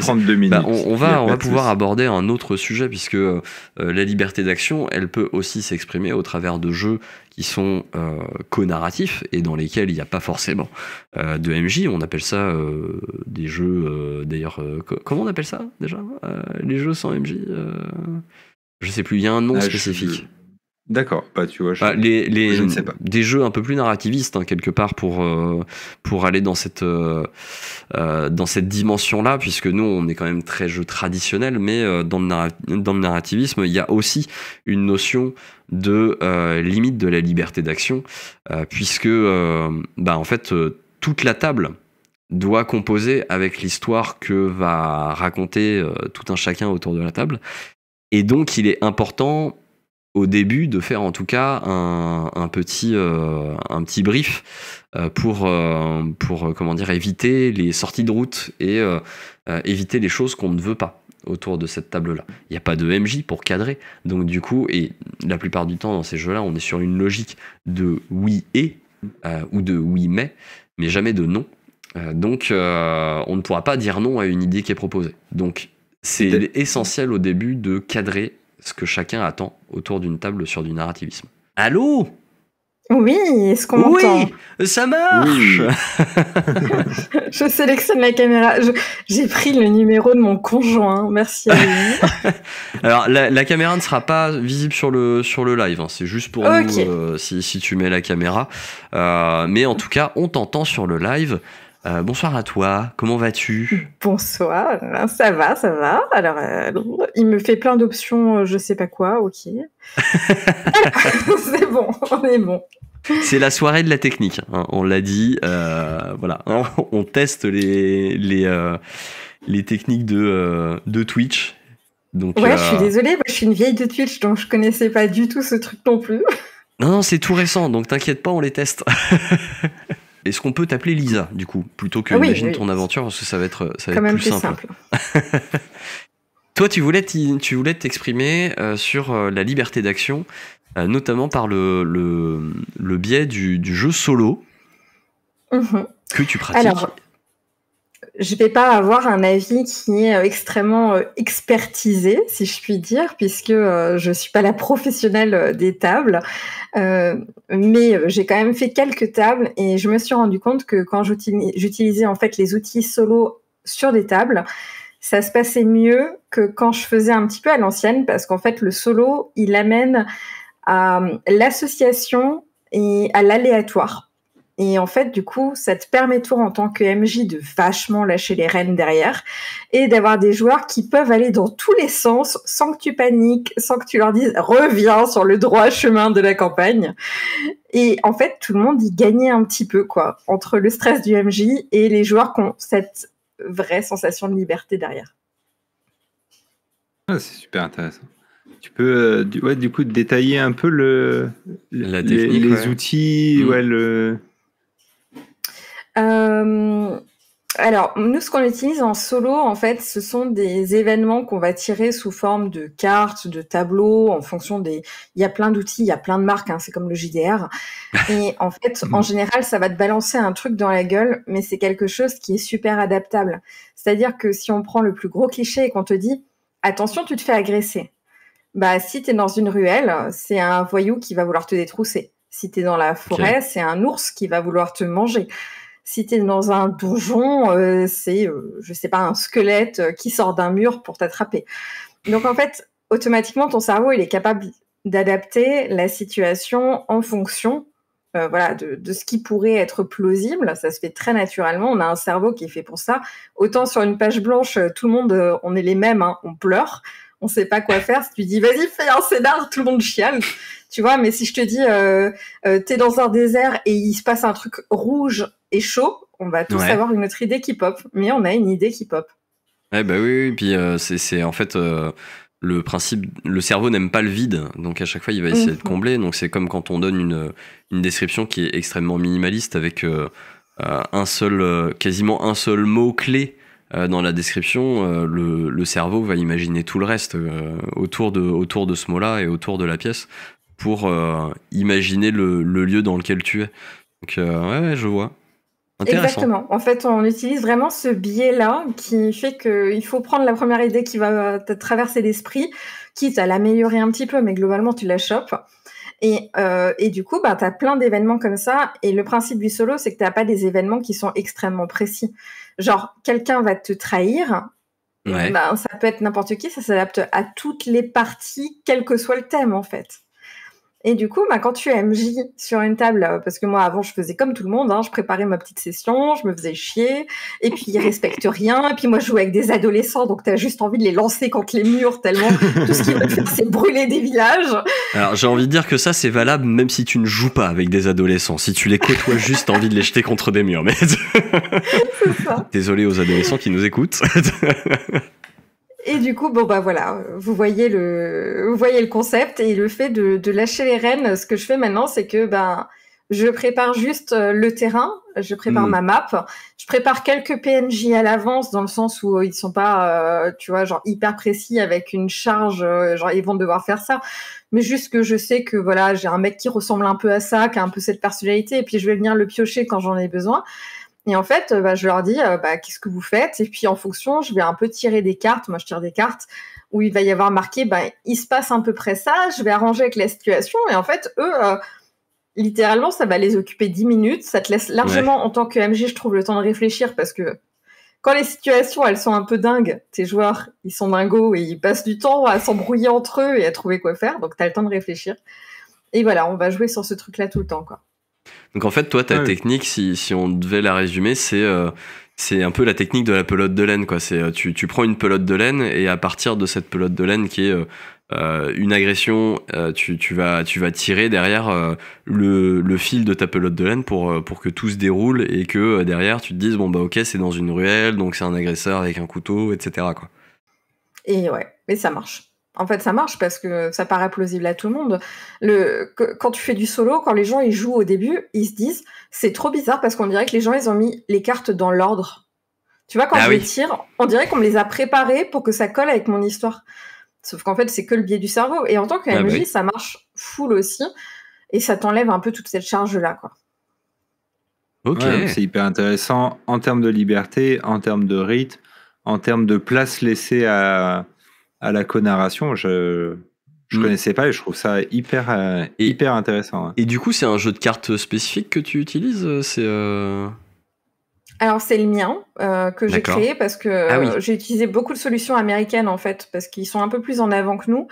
prendre bah, minutes. on, va, on va pouvoir aborder un autre sujet puisque euh, la liberté d'action, elle peut aussi s'exprimer au travers de jeux qui sont euh, co-narratifs et dans lesquels il n'y a pas forcément de MJ. On appelle ça des jeux. D'ailleurs, comment on appelle ça déjà Les jeux sans MJ Je sais plus. Il y a un nom ah, spécifique. D'accord, bah, tu vois, je, bah, les, ne sais pas. Des jeux un peu plus narrativistes, hein, quelque part, pour, euh, pour aller dans cette, euh, euh, dans cette dimension-là, puisque nous, on est quand même très jeu traditionnel, mais dans, le dans le narrativisme, il y a aussi une notion de limite de la liberté d'action, puisque, bah, en fait, toute la table doit composer avec l'histoire que va raconter tout un chacun autour de la table. Et donc, il est important au début de faire en tout cas un, un petit euh, un petit brief euh, pour euh, pour comment dire éviter les sorties de route et éviter les choses qu'on ne veut pas autour de cette table là. Il n'y a pas de MJ pour cadrer. Donc du coup et la plupart du temps dans ces jeux-là, on est sur une logique de oui et ou de oui mais mais jamais de non. donc on ne pourra pas dire non à une idée qui est proposée. Donc c'est essentiel au début de cadrer ce que chacun attend autour d'une table sur du narrativisme. Allô Oui, est-ce qu'on entend. Oui, ça marche Je sélectionne la caméra. J'ai pris le numéro de mon conjoint. Merci à lui. Alors, la, caméra ne sera pas visible sur le, sur le live. Hein. C'est juste pour nous euh, si, si, tu mets la caméra. Euh, mais en tout cas, on t'entend sur le live. Euh, bonsoir à toi, comment vas-tu Bonsoir, ben, ça va, ça va. Alors, euh, il me fait plein d'options, euh, je sais pas quoi, ok. c'est bon, on est bon. C'est la soirée de la technique, hein. on l'a dit. voilà, on teste les, les, les techniques de, de Twitch. Donc, ouais, je suis désolée, moi, je suis une vieille de Twitch, donc je connaissais pas du tout ce truc non plus. Non, non, c'est tout récent, donc t'inquiète pas, on les teste. Est-ce qu'on peut t'appeler Lisa, du coup, plutôt que ah euh, ton aventure, parce que ça va être, plus simple. Toi, tu voulais tu voulais t'exprimer euh, sur euh, la liberté d'action, notamment par le, biais du, jeu solo mhm. que tu pratiques je ne vais pas avoir un avis qui est euh, extrêmement euh, expertisé, si je puis dire, puisque euh, je ne suis pas la professionnelle des tables. mais j'ai quand même fait quelques tables et je me suis rendu compte que quand j'utilisais en fait les outils solo sur des tables, ça se passait mieux que quand je faisais un petit peu à l'ancienne, parce qu'en fait le solo, il amène à l'association et à l'aléatoire. Et en fait, du coup, ça te permet toi en tant que MJ de vachement lâcher les rênes derrière et d'avoir des joueurs qui peuvent aller dans tous les sens sans que tu paniques, sans que tu leur dises reviens sur le droit chemin de la campagne. Et en fait, tout le monde y gagnait un petit peu, quoi, entre le stress du MJ et les joueurs qui ont cette vraie sensation de liberté derrière. Ah, c'est super intéressant. Tu peux, euh, du, du coup, détailler un peu le, les, outils, mm. ouais, le, euh, alors, nous, ce qu'on utilise en solo, en fait, ce sont des événements qu'on va tirer sous forme de cartes, de tableaux, en fonction des. Il y a plein d'outils, il y a plein de marques, hein, c'est comme le JDR. Et en fait, en mm. général, ça va te balancer un truc dans la gueule, mais c'est quelque chose qui est super adaptable. C'est-à-dire que si on prend le plus gros cliché et qu'on te dit attention, tu te fais agresser. Bah, si tu es dans une ruelle, c'est un voyou qui va vouloir te détrousser. Si tu es dans la forêt, c'est un ours qui va vouloir te manger. Si tu es dans un donjon, euh, c'est, euh, je sais pas, un squelette euh, qui sort d'un mur pour t'attraper. Donc en fait, automatiquement, ton cerveau, il est capable d'adapter la situation en fonction voilà, de, ce qui pourrait être plausible. Ça se fait très naturellement. On a un cerveau qui est fait pour ça. Autant sur une page blanche, tout le monde, on est les mêmes, hein, on pleure on sait pas quoi faire. Si tu dis vas-y fais un scénar, tout le monde chiale, tu vois. Mais si je te dis euh, es t'es dans un désert et il se passe un truc rouge chaud, on va tous avoir une autre idée qui pop, mais on a une idée qui pop. Eh ben oui, et puis euh, c'est en fait euh, le principe, le cerveau n'aime pas le vide, donc à chaque fois il va essayer de mhm. combler. Donc c'est comme quand on donne une, une, description qui est extrêmement minimaliste avec euh, un seul, quasiment un seul mot clé dans la description, le, cerveau va imaginer tout le reste autour, de, autour de ce mot-là et autour de la pièce pour imaginer le, lieu dans lequel tu es. Donc ouais je vois. Exactement. En fait, on utilise vraiment ce biais-là qui fait qu'il faut prendre la première idée qui va te traverser l'esprit, quitte à l'améliorer un petit peu, mais globalement, tu la chopes. Et, euh, et du coup, bah, tu as plein d'événements comme ça. Et le principe du solo, c'est que tu n'as pas des événements qui sont extrêmement précis. Genre, quelqu'un va te trahir. Ouais. Bah, ça peut être n'importe qui, ça s'adapte à toutes les parties, quel que soit le thème, en fait. Et du coup, bah, quand tu es MJ sur une table, euh, parce que moi avant je faisais comme tout le monde, hein, je préparais ma petite session, je me faisais chier, et puis ils respectent rien, et puis moi je jouais avec des adolescents, donc t'as juste envie de les lancer contre les murs tellement tout ce qu'ils veulent faire c'est brûler des villages. Alors j'ai envie de dire que ça c'est valable même si tu ne joues pas avec des adolescents, si tu les côtoies juste t'as envie de les jeter contre des murs. Mais... Désolé aux adolescents qui nous écoutent. Et du coup, bon bah voilà, vous voyez le, vous voyez le concept et le fait de, lâcher les rênes. Ce que je fais maintenant, c'est que ben je prépare juste euh, le terrain, je prépare mm. ma map, je prépare quelques PNJ à l'avance dans le sens où euh, ils sont pas, euh, tu vois, genre hyper précis avec une charge, genre ils vont devoir faire ça, mais juste que je sais que voilà j'ai un mec qui ressemble un peu à ça, qui a un peu cette personnalité et puis je vais venir le piocher quand j'en ai besoin. Et en fait, euh, bah, je leur dis, euh, bah, qu'est-ce que vous faites Et puis en fonction, je vais un peu tirer des cartes. Moi, je tire des cartes où il va y avoir marqué, bah, il se passe à peu près ça, je vais arranger avec la situation. Et en fait, eux, euh, littéralement, ça va les occuper 10 minutes. Ça te laisse largement, en tant que MG, je trouve le temps de réfléchir parce que quand les situations, elles sont un peu dingues, tes joueurs, ils sont dingos et ils passent du temps à s'embrouiller entre eux et à trouver quoi faire. Donc, tu as le temps de réfléchir. Et voilà, on va jouer sur ce truc-là tout le temps, quoi. Donc en fait, toi, ta ah technique, si, on devait la résumer, euh, c'est un peu la technique de la pelote de laine. Quoi. Euh, tu, tu, prends une pelote de laine et à partir de cette pelote de laine qui est euh, une agression, tu, vas, tirer derrière le, fil de ta pelote de laine pour, que tout se déroule et que derrière tu te dises bon bah ok c'est dans une ruelle donc c'est un agresseur avec un couteau etc. Et ouais, mais ça marche. En fait, ça marche parce que ça paraît plausible à tout le monde. Le, quand tu fais du solo, quand les gens ils jouent au début, ils se disent c'est trop bizarre parce qu'on dirait que les gens ils ont mis les cartes dans l'ordre. Tu vois, quand bah je les tire, on dirait qu'on me les a préparées pour que ça colle avec mon histoire. Sauf qu'en fait, c'est que le biais du cerveau. Et en tant que ah bah MJ, ça marche full aussi. Et ça t'enlève un peu toute cette charge-là. Ok. c'est hyper intéressant en termes de liberté, en termes de rythme, en termes de place laissée à, à la co-narration. Je je mm. connaissais pas et je trouve ça hyper euh, et, hyper intéressant. Et du coup, c'est un jeu de cartes spécifique que tu utilises euh, C'est euh alors c'est le mien que j'ai créé parce que ah j'ai utilisé beaucoup de solutions américaines en fait parce qu'ils sont un peu plus en avant que nous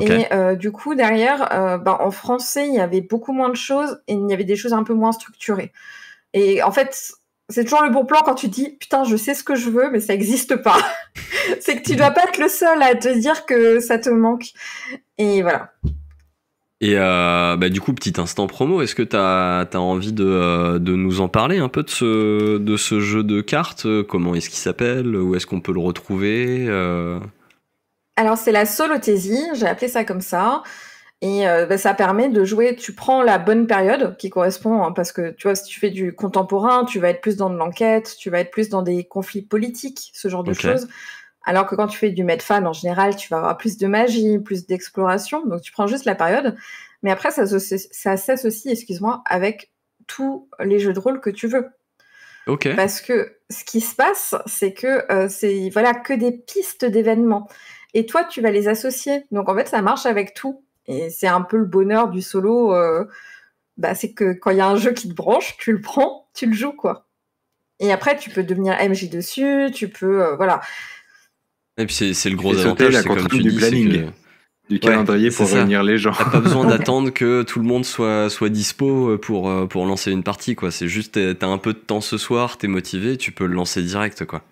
et du coup derrière ben, en français il y avait beaucoup moins de choses et il y avait des choses un peu moins structurées. Et en fait, c'est toujours le bon plan quand tu dis putain je sais ce que je veux mais ça n'existe pas. c'est que tu dois pas être le seul à te dire que ça te manque. Et voilà. Et euh, bah du coup, petit instant promo, est-ce que tu as, envie euh, de, nous en parler un peu de ce, de ce jeu de cartes euh, Comment est-ce qu'il s'appelle Où est-ce qu'on peut le retrouver Alors c'est la Solothésie, j'ai appelé ça comme ça. Et euh, bah, ça permet de jouer, tu prends la bonne période qui correspond, hein, parce que tu vois, si tu fais du contemporain, tu vas être plus dans de l'enquête, tu vas être plus dans des conflits politiques, ce genre de choses. Alors que quand tu fais du Medfan, en général, tu vas avoir plus de magie, plus d'exploration. Donc tu prends juste la période. Mais après, ça, ça s'associe, excuse-moi, avec tous les jeux de rôle que tu veux. ok Parce que ce qui se passe, c'est que euh, c'est voilà que des pistes d'événements. Et toi, tu vas les associer. Donc en fait, ça marche avec tout. Et c'est un peu le bonheur du solo. Euh, bah, c'est que quand il y a un jeu qui te branche, tu le prends, tu le joues, quoi. Et après, tu peux devenir MJ dessus, tu peux. Euh, voilà. Et puis, c'est le gros avantage. C'est comme tu du planning du calendrier pour réunir les gens. T'as pas besoin d'attendre que tout le monde soit, soit dispo euh, pour, pour lancer une partie, quoi. C'est juste, t'as un peu de temps ce soir, t'es motivé, tu peux le lancer direct, quoi.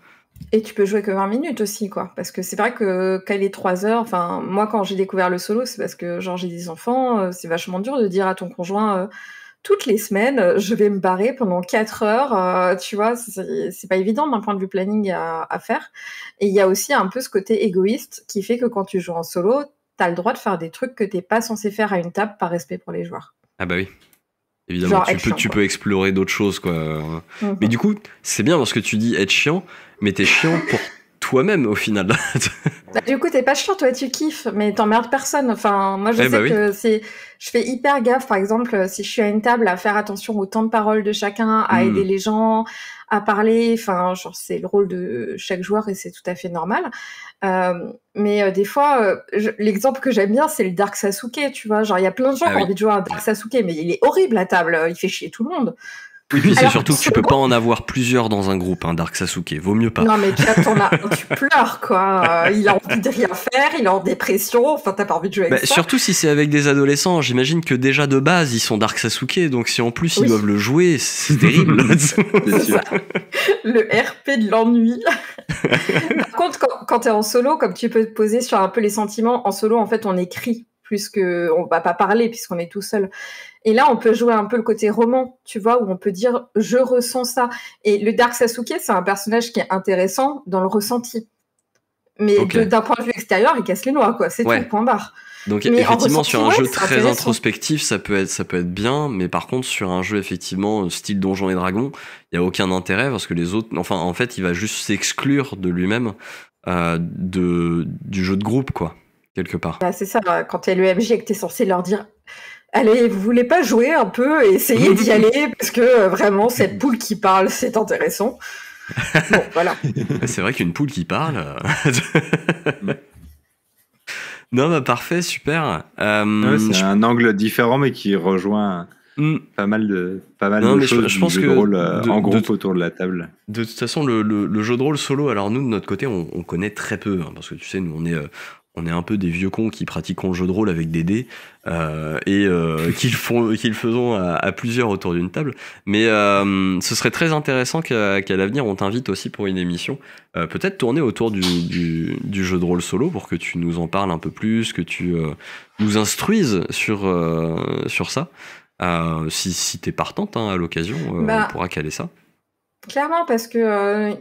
Et tu peux jouer que 20 minutes aussi, quoi. Parce que c'est vrai que quand est 3 heures, enfin, moi, quand j'ai découvert le solo, c'est parce que, genre, j'ai des enfants, euh, c'est vachement dur de dire à ton conjoint, euh, toutes les semaines, je vais me barrer pendant 4 heures, euh, tu vois, c'est pas évident d'un point de vue planning à, faire. Et il y a aussi un peu ce côté égoïste qui fait que quand tu joues en solo, t'as le droit de faire des trucs que t'es pas censé faire à une table par respect pour les joueurs. Ah bah oui, Évidemment, tu, peux, explorer d'autres choses, quoi. Mhm. Mais du coup, c'est bien lorsque tu dis être chiant, mais t'es chiant pour toi-même au final. Bah, du coup, t'es pas chiant, toi, tu kiffes, mais t'emmerdes personne. Enfin, moi, je eh sais bah que c'est, je fais hyper gaffe, par exemple, si je suis à une table, à faire attention au temps de parole de chacun, à hmm. aider les gens, à parler. Enfin, genre, c'est le rôle de chaque joueur et c'est tout à fait normal. Euh, mais euh, des fois, euh, l'exemple que j'aime bien, c'est le Dark Sasuke, tu vois. Genre, il y a plein de gens ah qui ont envie de jouer à Dark Sasuke, mais il est horrible à table, il fait chier tout le monde. Et puis c'est surtout que tu peux pas en avoir plusieurs dans un groupe, hein, Dark Sasuke. Vaut mieux pas. Non, mais tu pleures, quoi. Euh, il a envie de rien faire, il est en dépression, enfin, t'as pas envie de jouer avec bah, ça. Surtout si c'est avec des adolescents. J'imagine que déjà de base, ils sont Dark Sasuke, donc si en plus ils doivent le jouer, c'est terrible. le RP de l'ennui. Par contre, quand, quand t'es en solo, comme tu peux te poser sur un peu les sentiments, en solo, en fait, on écrit puisque on va pas parler puisqu'on est tout seul. Et là, on peut jouer un peu le côté roman, tu vois, où on peut dire je ressens ça. Et le Dark Sasuke, c'est un personnage qui est intéressant dans le ressenti. Mais d'un point de vue extérieur, il casse les noix, quoi. C'est tout, point barre. Donc effectivement, sur un jeu très introspectif, ça peut être ça peut être bien, mais par contre sur un jeu effectivement style Donjons et Dragons, il y a aucun intérêt parce que les autres, enfin en fait, il va juste s'exclure de lui-même euh, du jeu de groupe, quoi quelque part. Bah, c'est ça, quand tu es l'EMG, tu es censé leur dire Allez, vous voulez pas jouer un peu Essayez d'y aller, parce que euh, vraiment, cette poule qui parle, c'est intéressant. Bon, voilà. c'est vrai qu'une poule qui parle. Euh, non, bah parfait, super. Euh, c'est un angle différent, mais qui rejoint. Hmm. Pas mal de, pas mal de choses je, pense que de rôle en groupe autour de la table. De toute façon, le, jeu de rôle solo, alors nous, de notre côté, on, connaît très peu, hein, parce que tu sais, nous, on est, on est un peu des vieux cons qui pratiquons le jeu de rôle avec des dés euh, et euh, qu'ils font qu'ils faisons à, plusieurs autour d'une table mais euh, ce serait très intéressant qu'à l'avenir on t'invite aussi pour une émission peut-être tourner autour du, jeu de rôle solo pour que tu nous en parles un peu plus que tu nous instruises sur sur ça si, si es partante hein, à l'occasion bah, on pourra caler ça Clairement, parce que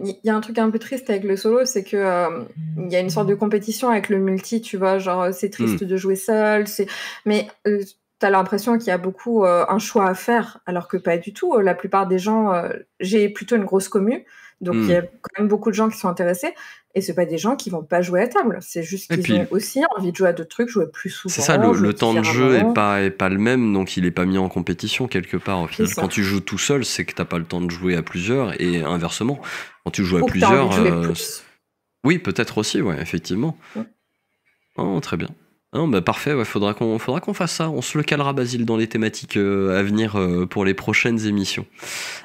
il euh, y a un truc un peu triste avec le solo, c'est que il euh, mm. y a une sorte de compétition avec le multi, tu vois, genre euh, c'est triste mm. de jouer seul, c'est mais t'as tu as l'impression qu'il y a beaucoup un choix à faire, alors que pas du tout. La plupart des gens, j'ai plutôt une grosse commu, donc il y a mm. quand même beaucoup de gens qui sont intéressés, et c'est pas des gens qui vont pas jouer à table. C'est juste qu'ils ont aussi envie de jouer à d'autres trucs, jouer plus souvent. C'est ça, le, temps de jeu est pas, est pas le même, donc il est pas mis en compétition quelque part. quand tu joues tout seul, c'est que t'as pas le temps de jouer à plusieurs, et inversement, quand tu joues à plusieurs. Euh, oui, peut-être aussi, ouais, effectivement. Oh, très bien. Hein, bah, parfait, il faudra qu'on faudra qu'on fasse ça. On se le calera, Basile, dans les thématiques euh, à venir euh, pour les prochaines émissions.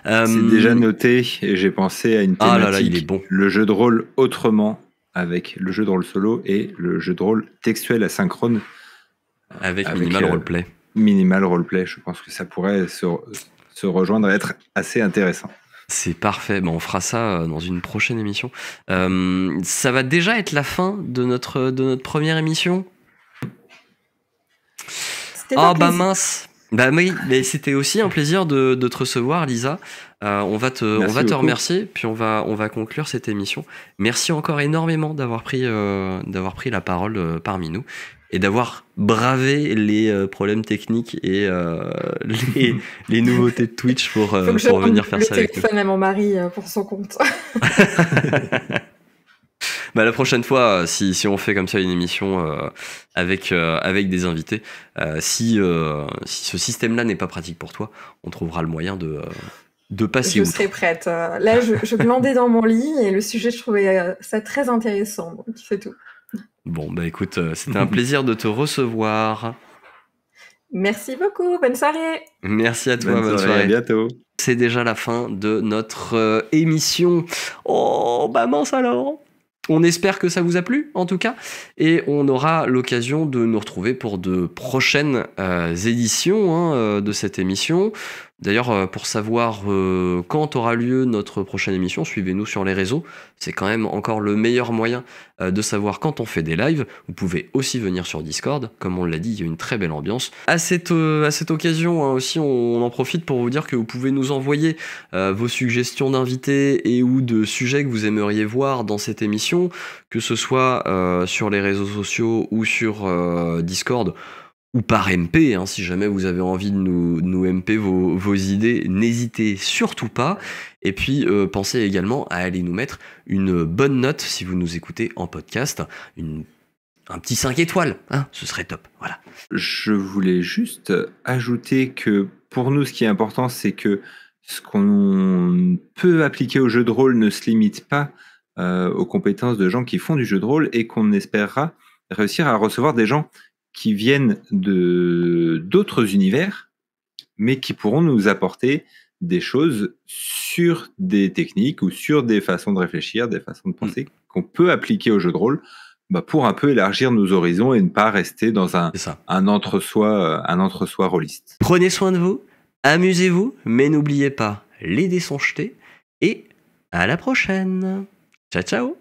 Euh, C'est déjà noté et j'ai pensé à une thématique. Ah là là, il est bon. Le jeu de rôle autrement avec le jeu de rôle solo et le jeu de rôle textuel asynchrone avec, minimal roleplay. Minimal roleplay, je pense que ça pourrait se, rejoindre et être assez intéressant. C'est parfait, Bon, bah, on fera ça dans une prochaine émission. ça va déjà être la fin de notre, de notre première émission. Ah bah mince. Bah oui, mais c'était aussi un plaisir de, te recevoir, Lisa. Euh, on va te, va te remercier, puis on va, on va conclure cette émission. Merci encore énormément d'avoir pris, euh, d'avoir pris la parole euh, parmi nous et d'avoir bravé les problèmes techniques et les, nouveautés de Twitch pour, venir faire ça avec nous. téléphone à mon mari pour son compte. Bah, la prochaine fois, euh, si, si, on fait comme ça une émission euh, avec, euh, avec des invités, si, si ce système-là n'est pas pratique pour toi, on trouvera le moyen de, de passer. Je serai prête. Là, je, je glandais dans mon lit et le sujet, je trouvais ça très intéressant. c'est tout. Bon, bah écoute, c'était un plaisir de te recevoir. Merci beaucoup, bonne soirée. Merci à toi, bonne, soirée. à bientôt. C'est déjà la fin de notre émission. Oh, bah mince alors. On espère que ça vous a plu, en tout cas, et on aura l'occasion de nous retrouver pour de prochaines euh, éditions hein, euh, de cette émission. D'ailleurs, euh, pour savoir euh, quand aura lieu notre prochaine émission, suivez-nous sur les réseaux. C'est quand même encore le meilleur moyen euh, de savoir quand on fait des lives. Vous pouvez aussi venir sur Discord. Comme on l'a dit, il y a une très belle ambiance. À cette, occasion hein, aussi, on, en profite pour vous dire que vous pouvez nous envoyer vos suggestions d'invités et ou de sujets que vous aimeriez voir dans cette émission, que ce soit sur les réseaux sociaux ou sur Discord ou par MP, hein, si jamais vous avez envie de nous, MP vos, vos idées, n'hésitez surtout pas. Et puis euh, pensez également à aller nous mettre une bonne note si vous nous écoutez en podcast, une, un petit 5 étoiles, hein, ce serait top. Voilà. Je voulais juste ajouter que pour nous, ce qui est important, c'est que ce qu'on peut appliquer au jeu de rôle ne se limite pas euh, aux compétences de gens qui font du jeu de rôle et qu'on espérera réussir à recevoir des gens qui viennent de d'autres univers, mais qui pourront nous apporter des choses sur des techniques ou sur des façons de réfléchir, des façons de hmm. penser qu'on peut appliquer au jeu de rôle bah, pour un peu élargir nos horizons et ne pas rester dans un, un entre-soi euh, un entre soi rôliste. Prenez soin de vous, amusez-vous, mais n'oubliez pas, les dés sont jetés et à la prochaine. Ciao ciao